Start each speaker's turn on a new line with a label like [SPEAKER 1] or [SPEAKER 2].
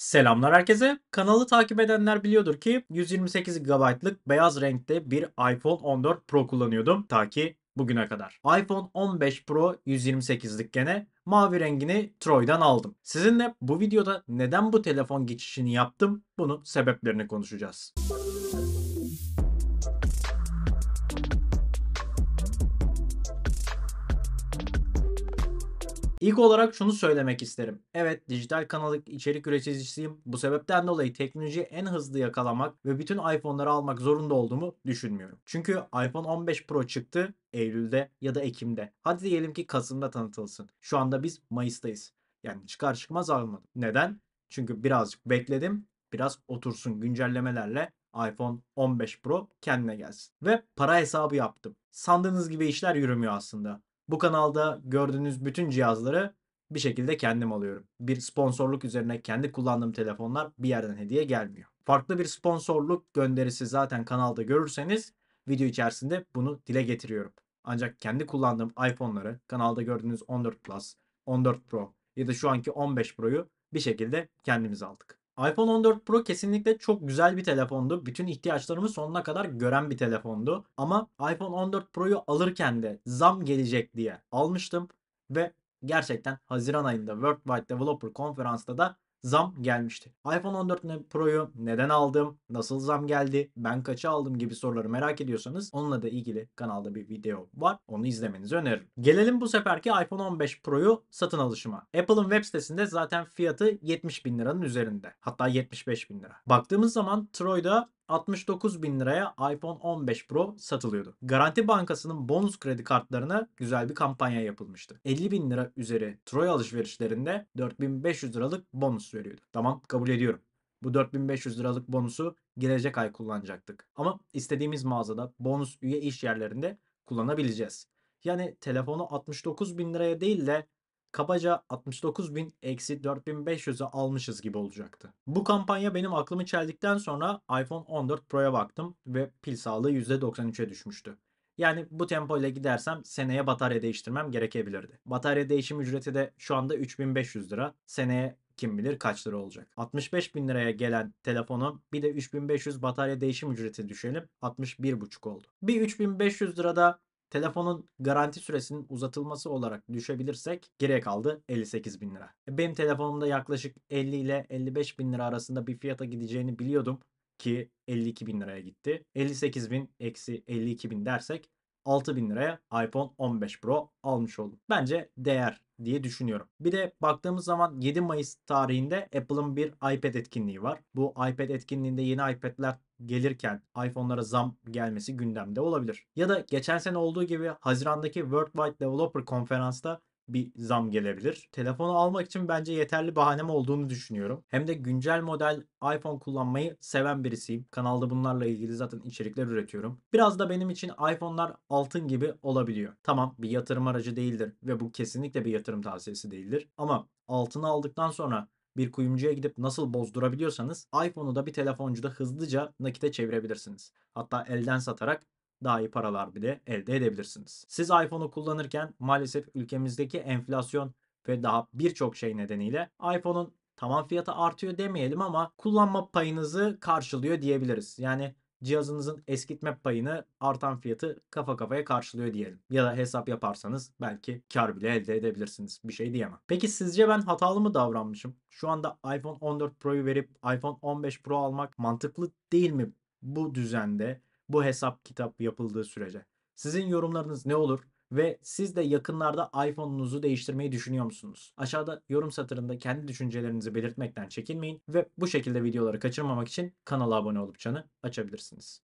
[SPEAKER 1] Selamlar herkese. Kanalı takip edenler biliyordur ki 128 GB'lık beyaz renkte bir iPhone 14 Pro kullanıyordum ta ki bugüne kadar. iPhone 15 Pro 128'lik gene mavi rengini Troy'dan aldım. Sizinle bu videoda neden bu telefon geçişini yaptım bunun sebeplerini konuşacağız. İlk olarak şunu söylemek isterim. Evet dijital kanal içerik üreticisiyim. Bu sebepten dolayı teknolojiyi en hızlı yakalamak ve bütün iPhone'ları almak zorunda olduğumu düşünmüyorum. Çünkü iPhone 15 Pro çıktı Eylül'de ya da Ekim'de. Hadi diyelim ki Kasım'da tanıtılsın. Şu anda biz Mayıs'tayız. Yani çıkar çıkmaz almadım. Neden? Çünkü birazcık bekledim. Biraz otursun güncellemelerle iPhone 15 Pro kendine gelsin. Ve para hesabı yaptım. Sandığınız gibi işler yürümüyor aslında. Bu kanalda gördüğünüz bütün cihazları bir şekilde kendim alıyorum. Bir sponsorluk üzerine kendi kullandığım telefonlar bir yerden hediye gelmiyor. Farklı bir sponsorluk gönderisi zaten kanalda görürseniz video içerisinde bunu dile getiriyorum. Ancak kendi kullandığım iPhone'ları kanalda gördüğünüz 14 Plus, 14 Pro ya da şu anki 15 Pro'yu bir şekilde kendimiz aldık iPhone 14 Pro kesinlikle çok güzel bir telefondu. Bütün ihtiyaçlarımı sonuna kadar gören bir telefondu. Ama iPhone 14 Pro'yu alırken de zam gelecek diye almıştım ve gerçekten Haziran ayında Worldwide Developer Konferans'ta da zam gelmişti. iPhone 14 Pro'yu neden aldım, nasıl zam geldi, ben kaça aldım gibi soruları merak ediyorsanız onunla da ilgili kanalda bir video var. Onu izlemenizi öneririm. Gelelim bu seferki iPhone 15 Pro'yu satın alışıma. Apple'ın web sitesinde zaten fiyatı 70 bin liranın üzerinde. Hatta 75 bin lira. Baktığımız zaman Troy'da 69 bin liraya iPhone 15 Pro satılıyordu. Garanti Bankası'nın bonus kredi kartlarına güzel bir kampanya yapılmıştı. 50 bin lira üzeri Troy alışverişlerinde 4500 liralık bonus veriyordu. Tamam kabul ediyorum. Bu 4500 liralık bonusu gelecek ay kullanacaktık. Ama istediğimiz mağazada bonus üye iş yerlerinde kullanabileceğiz. Yani telefonu 69 bin liraya değil de kabaca 69 bin eksi 4.500'e almışız gibi olacaktı. Bu kampanya benim aklımı çeldikten sonra iPhone 14 Pro'ya baktım ve pil sağlığı %93'e düşmüştü. Yani bu tempo ile gidersem seneye batarya değiştirmem gerekebilirdi. Batarya değişim ücreti de şu anda 3500 lira. Seneye kim bilir kaç lira olacak. 65 bin liraya gelen telefonu bir de 3500 batarya değişim ücreti düşelim 61,5 oldu. Bir 3500 lirada Telefonun garanti süresinin uzatılması olarak düşebilirsek geriye kaldı 58 bin lira. E, benim telefonumda yaklaşık 50 ile 55 bin lira arasında bir fiyata gideceğini biliyordum ki 52 bin liraya gitti. 58 bin eksi 52 bin dersek 6000 liraya iPhone 15 Pro almış oldum. Bence değer diye düşünüyorum. Bir de baktığımız zaman 7 Mayıs tarihinde Apple'ın bir iPad etkinliği var. Bu iPad etkinliğinde yeni iPad'ler gelirken iPhone'lara zam gelmesi gündemde olabilir. Ya da geçen sene olduğu gibi Haziran'daki Worldwide Developer Konferans'ta bir zam gelebilir. Telefonu almak için bence yeterli bahanem olduğunu düşünüyorum. Hem de güncel model iPhone kullanmayı seven birisiyim. Kanalda bunlarla ilgili zaten içerikler üretiyorum. Biraz da benim için iPhone'lar altın gibi olabiliyor. Tamam bir yatırım aracı değildir ve bu kesinlikle bir yatırım tavsiyesi değildir. Ama altını aldıktan sonra bir kuyumcuya gidip nasıl bozdurabiliyorsanız iPhone'u da bir telefoncuda hızlıca nakite çevirebilirsiniz. Hatta elden satarak daha iyi paralar bile elde edebilirsiniz. Siz iPhone'u kullanırken maalesef ülkemizdeki enflasyon ve daha birçok şey nedeniyle iPhone'un tamam fiyatı artıyor demeyelim ama kullanma payınızı karşılıyor diyebiliriz. Yani cihazınızın eskitme payını artan fiyatı kafa kafaya karşılıyor diyelim. Ya da hesap yaparsanız belki kar bile elde edebilirsiniz. Bir şey diyemem. Peki sizce ben hatalı mı davranmışım? Şu anda iPhone 14 Pro'yu verip iPhone 15 Pro almak mantıklı değil mi bu düzende? bu hesap kitap yapıldığı sürece. Sizin yorumlarınız ne olur? Ve siz de yakınlarda iPhone'unuzu değiştirmeyi düşünüyor musunuz? Aşağıda yorum satırında kendi düşüncelerinizi belirtmekten çekinmeyin ve bu şekilde videoları kaçırmamak için kanala abone olup çanı açabilirsiniz.